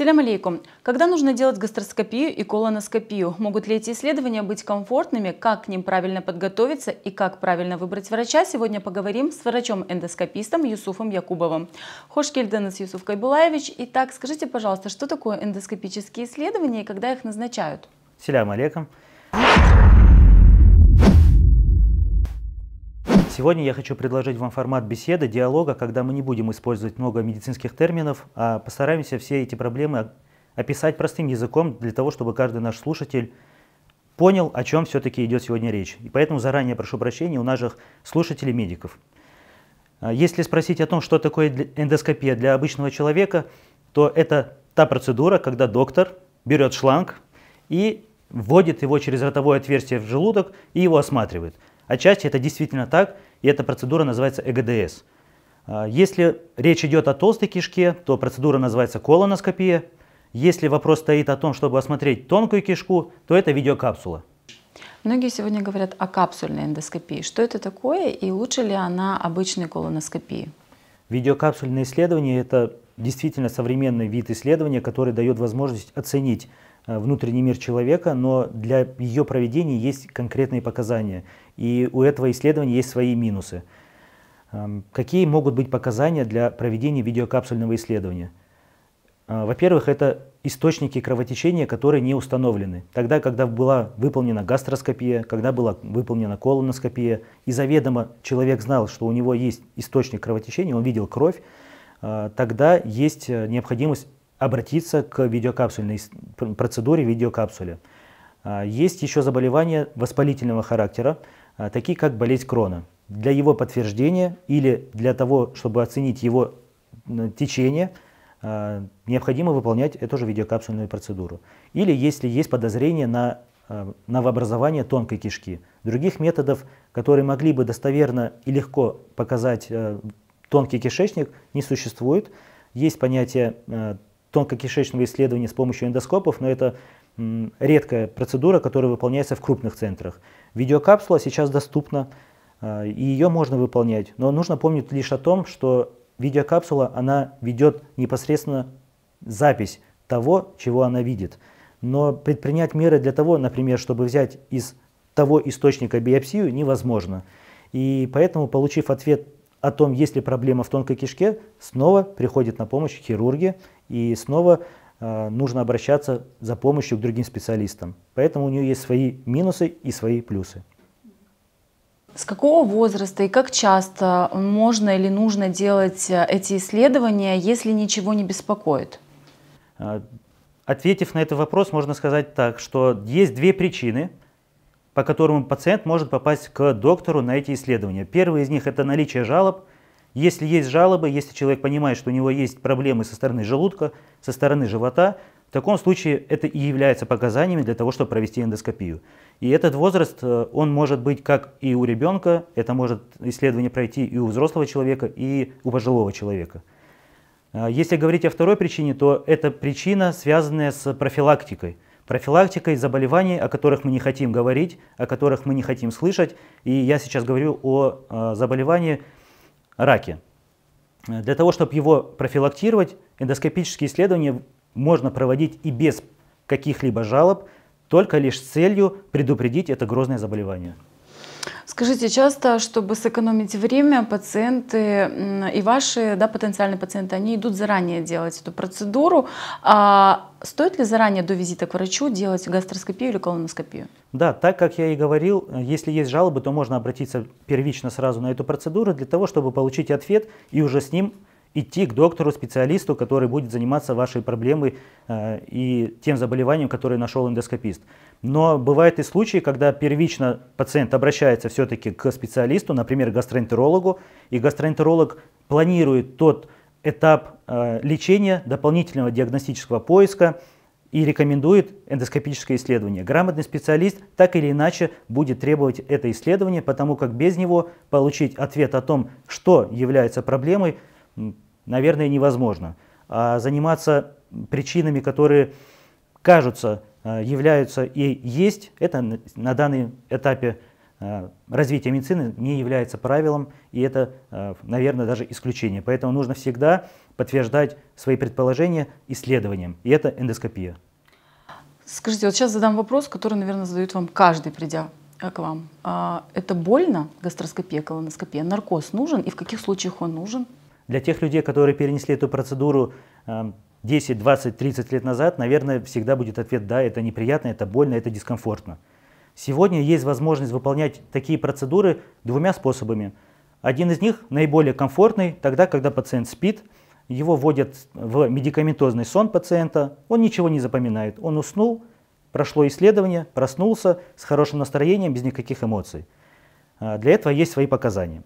Селям алейкум. Когда нужно делать гастроскопию и колоноскопию? Могут ли эти исследования быть комфортными? Как к ним правильно подготовиться и как правильно выбрать врача? Сегодня поговорим с врачом-эндоскопистом Юсуфом Якубовым. Хошкель Денис Юсуф Кайбулаевич. Итак, скажите, пожалуйста, что такое эндоскопические исследования и когда их назначают? Селям алейкум. Сегодня я хочу предложить вам формат беседы, диалога, когда мы не будем использовать много медицинских терминов, а постараемся все эти проблемы описать простым языком для того, чтобы каждый наш слушатель понял, о чем все-таки идет сегодня речь. И поэтому заранее прошу прощения у наших слушателей-медиков. А если спросить о том, что такое эндоскопия для обычного человека, то это та процедура, когда доктор берет шланг и вводит его через ротовое отверстие в желудок и его осматривает. Отчасти это действительно так, и эта процедура называется ЭГДС. А, если речь идет о толстой кишке, то процедура называется колоноскопия. Если вопрос стоит о том, чтобы осмотреть тонкую кишку, то это видеокапсула. Многие сегодня говорят о капсульной эндоскопии. Что это такое и лучше ли она обычной колоноскопии? Видеокапсульное исследование – это действительно современный вид исследования, который дает возможность оценить Э, внутренний мир человека, но для ее проведения есть конкретные показания. И у этого исследования есть свои минусы. Эм, какие могут быть показания для проведения видеокапсульного исследования? Э, во-первых, это источники кровотечения, которые не установлены. Тогда, когда была выполнена гастроскопия, когда была выполнена колоноскопия, и заведомо человек знал, что у него есть источник кровотечения, он видел кровь, э, тогда есть необходимость обратиться к видеокапсульной процедуре видеокапсуле. А, есть еще заболевания воспалительного характера, а, такие как болезнь крона. Для его подтверждения или для того, чтобы оценить его течение, а, необходимо выполнять эту же видеокапсульную процедуру. Или если есть подозрение на новообразование тонкой кишки. Других методов, которые могли бы достоверно и легко показать э, тонкий кишечник, не существует. Есть понятие э, тонкокишечного исследования с помощью эндоскопов, но это редкая процедура, которая выполняется в крупных центрах. Видеокапсула сейчас доступна, а, и ее можно выполнять, но нужно помнить лишь о том, что видеокапсула, она ведет непосредственно запись того, чего она видит. Но предпринять меры для того, например, чтобы взять из того источника биопсию, невозможно. И поэтому, получив ответ о том, есть ли проблема в тонкой кишке, снова приходит на помощь хирурги и снова э, нужно обращаться за помощью к другим специалистам. Поэтому у нее есть свои минусы и свои плюсы. С какого возраста и как часто можно или нужно делать э, эти исследования, если ничего не беспокоит? Э, ответив на этот вопрос, можно сказать так, что есть две причины – по которому пациент может попасть к доктору на эти исследования. Первый из них – это наличие жалоб. Если есть жалобы, если человек понимает, что у него есть проблемы со стороны желудка, со стороны живота, в таком случае это и является показаниями для того, чтобы провести эндоскопию. И этот возраст, э, он может быть как и у ребенка, это может исследование пройти и у взрослого человека, и у пожилого человека. Э, если говорить о второй причине, то это причина, связанная с профилактикой – профилактикой заболеваний, о которых мы не хотим говорить, о которых мы не хотим слышать. И я сейчас говорю о э, заболевании раке. Для того, чтобы его профилактировать, эндоскопические исследования можно проводить и без каких-либо жалоб, только лишь с целью предупредить это грозное заболевание. Скажите, часто, чтобы сэкономить время, пациенты и ваши да, потенциальные пациенты, они идут заранее делать эту процедуру. А стоит ли заранее до визита к врачу делать гастроскопию или колоноскопию? Да, так как я и говорил, если есть жалобы, то можно обратиться первично сразу на эту процедуру для того, чтобы получить ответ и уже с ним идти к доктору-специалисту, который будет заниматься вашей проблемой э, и тем заболеванием, которое нашел эндоскопист. Но бывают и случаи, когда первично пациент обращается все-таки к специалисту, например, к гастроэнтерологу, и гастроэнтеролог планирует тот этап э, лечения, дополнительного диагностического поиска и рекомендует эндоскопическое исследование. Грамотный специалист так или иначе будет требовать это исследование, потому как без него получить ответ о том, что является проблемой – наверное, невозможно. А заниматься причинами, которые кажутся, а, являются и есть, это на данный этапе а, развития медицины не является правилом, и это, а, наверное, даже исключение. Поэтому нужно всегда подтверждать свои предположения исследованием, и это эндоскопия. Скажите, вот сейчас задам вопрос, который, наверное, задают вам каждый, придя э, к вам. Это больно, гастроскопия, колоноскопия? Наркоз нужен и в каких случаях он нужен? Для тех людей, которые перенесли эту процедуру 10, 20, 30 лет назад, наверное, всегда будет ответ «да, это неприятно, это больно, это дискомфортно». Сегодня есть возможность выполнять такие процедуры двумя способами. Один из них наиболее комфортный, тогда, когда пациент спит, его вводят в медикаментозный сон пациента, он ничего не запоминает, он уснул, прошло исследование, проснулся с хорошим настроением, без никаких эмоций. Э, для этого есть свои показания.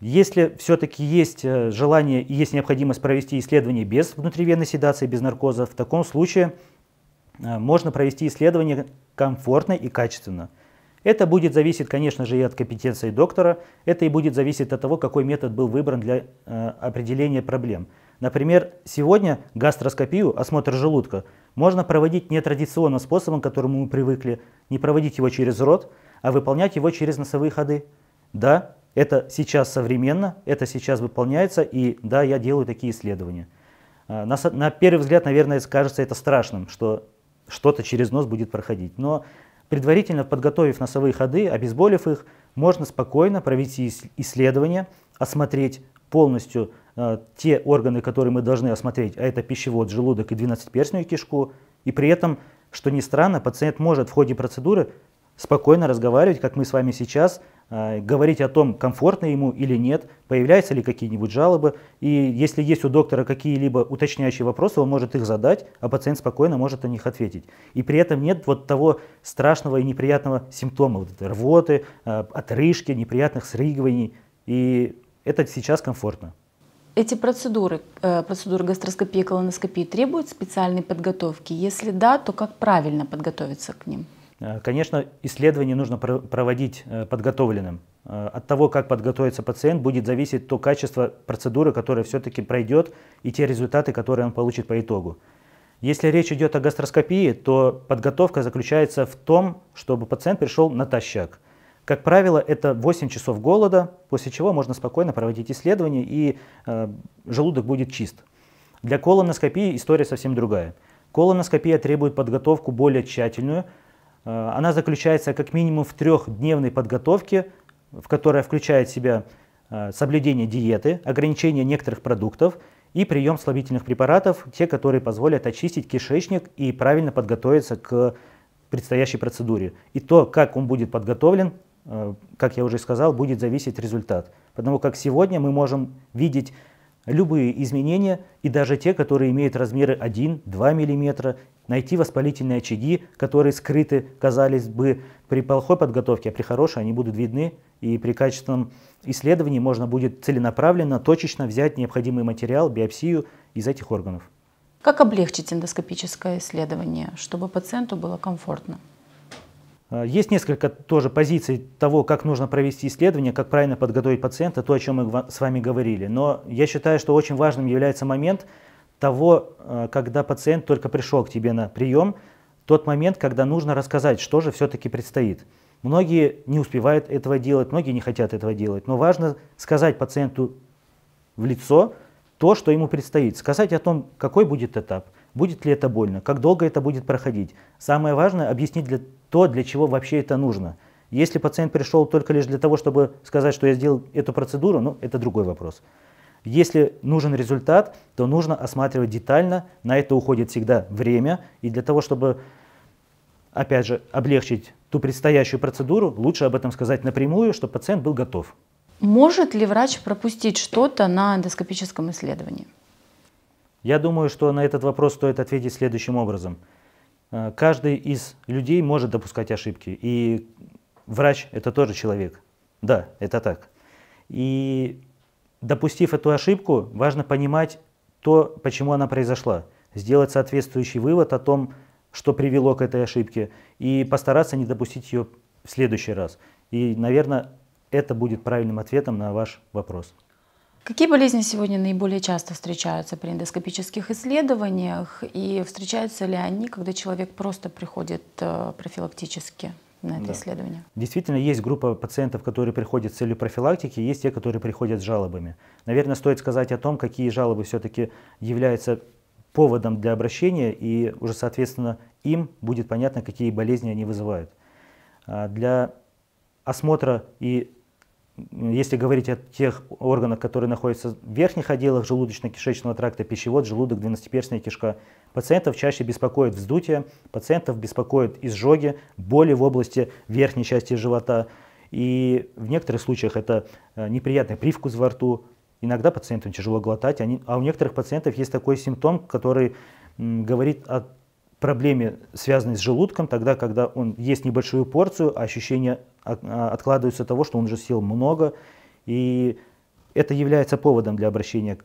Если все-таки есть э, желание и есть необходимость провести исследование без внутривенной седации, без наркоза, в таком случае э, можно провести исследование комфортно и качественно. Это будет зависеть, конечно же, и от компетенции доктора, это и будет зависеть от того, какой метод был выбран для э, определения проблем. Например, сегодня гастроскопию, осмотр желудка, можно проводить нетрадиционным способом, к которому мы привыкли, не проводить его через рот, а выполнять его через носовые ходы. Да, это сейчас современно, это сейчас выполняется, и да, я делаю такие исследования. А, на, на первый взгляд, наверное, кажется это страшным, что что-то через нос будет проходить. Но предварительно подготовив носовые ходы, обезболив их, можно спокойно провести исследование, осмотреть полностью э, те органы, которые мы должны осмотреть, а это пищевод, желудок и двенадцатиперстную кишку, и при этом, что ни странно, пациент может в ходе процедуры спокойно разговаривать, как мы с вами сейчас, э, говорить о том, комфортно ему или нет, появляются ли какие-нибудь жалобы. И если есть у доктора какие-либо уточняющие вопросы, он может их задать, а пациент спокойно может на них ответить. И при этом нет вот того страшного и неприятного симптома, вот рвоты, э, отрыжки, неприятных срыгиваний. И это сейчас комфортно. Эти процедуры, э, процедуры гастроскопии и колоноскопии требуют специальной подготовки? Если да, то как правильно подготовиться к ним? Э, конечно, исследование нужно проводить э, подготовленным. Э, от того, как подготовится пациент, будет зависеть то качество процедуры, которая все-таки пройдет, и те результаты, которые он получит по итогу. Если речь идет о гастроскопии, то подготовка заключается в том, чтобы пациент пришел натощак. Как правило, это 8 часов голода, после чего можно спокойно проводить исследование, и э, желудок будет чист. Для колоноскопии история совсем другая. Колоноскопия требует подготовку более тщательную, Э, она заключается как минимум в трехдневной подготовке, в которой включает в себя э, соблюдение диеты, ограничение некоторых продуктов и прием слабительных препаратов, те, которые позволят очистить кишечник и правильно подготовиться к предстоящей процедуре. И то, как он будет подготовлен, э, как я уже сказал, будет зависеть результат. Потому как сегодня мы можем видеть любые изменения и даже те, которые имеют размеры 1-2 мм, найти воспалительные очаги, которые скрыты, казались бы, при плохой подготовке, а при хорошей они будут видны, и при качественном исследовании можно будет целенаправленно, точечно взять необходимый материал, биопсию из этих органов. Как облегчить эндоскопическое исследование, чтобы пациенту было комфортно? Э, есть несколько тоже позиций того, как нужно провести исследование, как правильно подготовить пациента, то, о чем мы с вами говорили. Но я считаю, что очень важным является момент того, э, когда пациент только пришел к тебе на прием, тот момент, когда нужно рассказать, что же все-таки предстоит. Многие не успевают этого делать, многие не хотят этого делать, но важно сказать пациенту в лицо то, что ему предстоит, сказать о том, какой будет этап, будет ли это больно, как долго это будет проходить. Самое важное – объяснить для то, для чего вообще это нужно. Если пациент пришел только лишь для того, чтобы сказать, что я сделал эту процедуру, ну, это другой вопрос. Если нужен результат, то нужно осматривать детально, на это уходит всегда время, и для того, чтобы, опять же, облегчить ту предстоящую процедуру, лучше об этом сказать напрямую, чтобы пациент был готов. Может ли врач пропустить что-то на эндоскопическом исследовании? Я думаю, что на этот вопрос стоит ответить следующим образом – Э, каждый из людей может допускать ошибки. И врач – это тоже человек. Да, это так. И допустив эту ошибку, важно понимать то, почему она произошла. Сделать соответствующий вывод о том, что привело к этой ошибке, и постараться не допустить ее в следующий раз. И, наверное, это будет правильным ответом на ваш вопрос. Какие болезни сегодня наиболее часто встречаются при эндоскопических исследованиях и встречаются ли они, когда человек просто приходит э, профилактически? на это да. исследование. Действительно, есть группа пациентов, которые приходят с целью профилактики, есть те, которые приходят с жалобами. Наверное, стоит сказать о том, какие жалобы все-таки являются поводом для обращения, и уже, соответственно, им будет понятно, какие болезни они вызывают. А, для осмотра и если говорить о тех органах, которые находятся в верхних отделах желудочно-кишечного тракта, пищевод, желудок, двенадцатиперстная кишка, пациентов чаще беспокоит вздутие, пациентов беспокоит изжоги, боли в области верхней части живота. И в некоторых случаях это э, неприятный привкус во рту, иногда пациентам тяжело глотать, они, а у некоторых пациентов есть такой симптом, который говорит о проблеме, связанной с желудком, тогда, когда он ест небольшую порцию, а ощущение а, откладывается того, что он же съел много, и это является поводом для обращения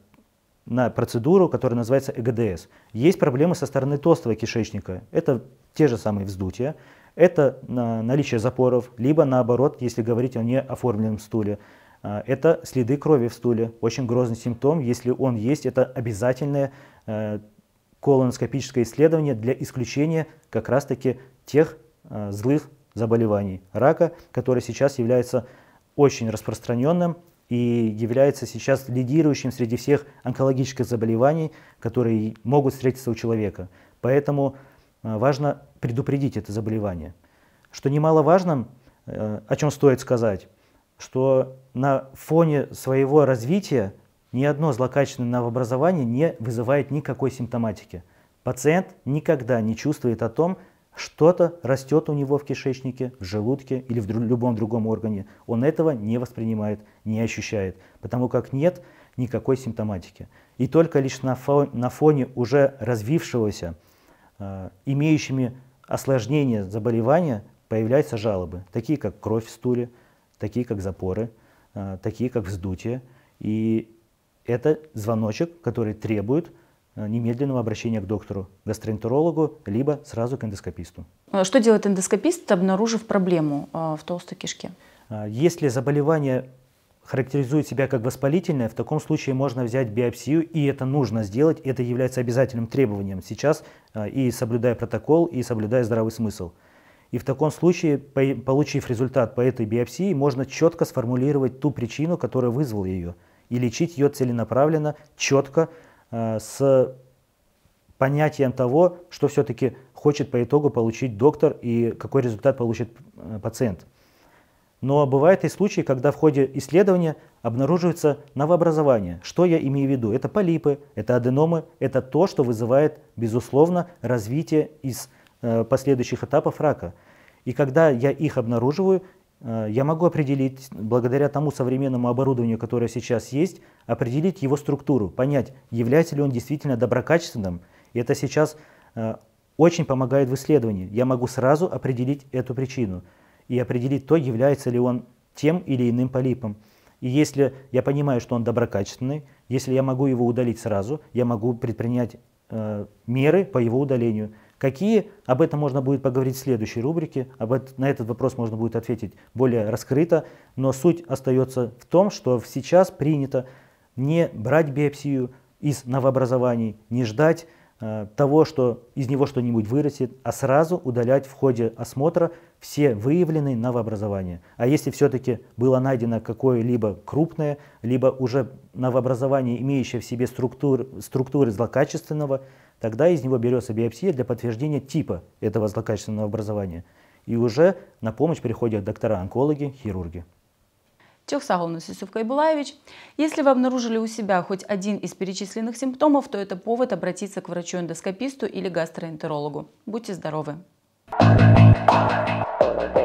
на процедуру, которая называется ЭГДС. Есть проблемы со стороны толстого кишечника. Это те же самые вздутия, это а, наличие запоров, либо наоборот, если говорить о неоформленном стуле. А, это следы крови в стуле. Очень грозный симптом. Если он есть, это обязательное колоноскопическое исследование для исключения как раз-таки тех э, злых заболеваний рака, который сейчас является очень распространенным и является сейчас лидирующим среди всех онкологических заболеваний, которые могут встретиться у человека. Поэтому э, важно предупредить это заболевание. Что немаловажно, э, о чем стоит сказать, что на фоне своего развития ни одно злокачественное новообразование не вызывает никакой симптоматики. Пациент никогда не чувствует о том, что-то растет у него в кишечнике, в желудке или в любом другом органе. Он этого не воспринимает, не ощущает, потому как нет никакой симптоматики. И только лишь на, фо на фоне уже развившегося, э, имеющими осложнение заболевания, появляются жалобы, такие как кровь в стуле, такие как запоры, э, такие как вздутие. И это звоночек, который требует э, немедленного обращения к доктору, гастроэнтерологу, либо сразу к эндоскописту. Э, что делает эндоскопист, обнаружив проблему э, в толстой кишке? Если заболевание характеризует себя как воспалительное, в таком случае можно взять биопсию, и это нужно сделать, это является обязательным требованием сейчас, и соблюдая протокол, и соблюдая здравый смысл. И в таком случае, получив результат по этой биопсии, можно четко сформулировать ту причину, которая вызвала ее – и лечить ее целенаправленно, четко, э, с понятием того, что все-таки хочет по итогу получить доктор и какой результат получит э, пациент. Но бывают и случаи, когда в ходе исследования обнаруживается новообразование. Что я имею в виду? Это полипы, это аденомы, это то, что вызывает, безусловно, развитие из э, последующих этапов рака. И когда я их обнаруживаю, Э, я могу определить, благодаря тому современному оборудованию, которое сейчас есть, определить его структуру, понять, является ли он действительно доброкачественным. И это сейчас э, очень помогает в исследовании. Я могу сразу определить эту причину и определить то, является ли он тем или иным полипом. И если я понимаю, что он доброкачественный, если я могу его удалить сразу, я могу предпринять э, меры по его удалению – Какие? Об этом можно будет поговорить в следующей рубрике, об это, на этот вопрос можно будет ответить более раскрыто, но суть остается в том, что сейчас принято не брать биопсию из новообразований, не ждать Э, того, что из него что-нибудь вырастет, а сразу удалять в ходе осмотра все выявленные новообразования. А если все-таки было найдено какое-либо крупное, либо уже новообразование, имеющее в себе структур, структуры злокачественного, тогда из него берется биопсия для подтверждения типа этого злокачественного образования. И уже на помощь приходят доктора-онкологи, хирурги. Чехсагаунус Юсуф Кайбулаевич. Если вы обнаружили у себя хоть один из перечисленных симптомов, то это повод обратиться к врачу-эндоскописту или гастроэнтерологу. Будьте здоровы! Thank you.